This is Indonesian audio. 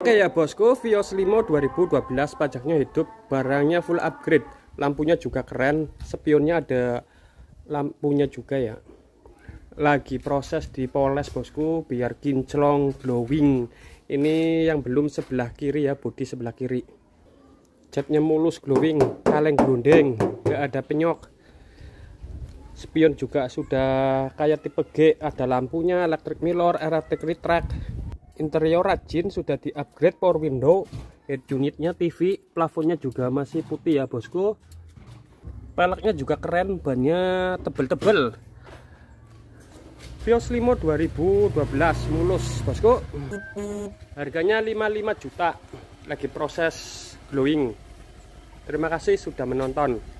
Oke ya bosku, Vios Limo 2012 pajaknya hidup, barangnya full upgrade, lampunya juga keren, spionnya ada lampunya juga ya. Lagi proses dipoles bosku, biar kinclong, glowing. Ini yang belum sebelah kiri ya, bodi sebelah kiri. Catnya mulus, glowing, kaleng grundeng, gak ada penyok. Spion juga sudah kayak tipe G, ada lampunya, electric mirror, electric retract, interior rajin sudah di upgrade power window head unitnya TV plafonnya juga masih putih ya bosku peleknya juga keren bannya tebel-tebel Vios Limo 2012 mulus bosku harganya 55 juta lagi proses glowing terima kasih sudah menonton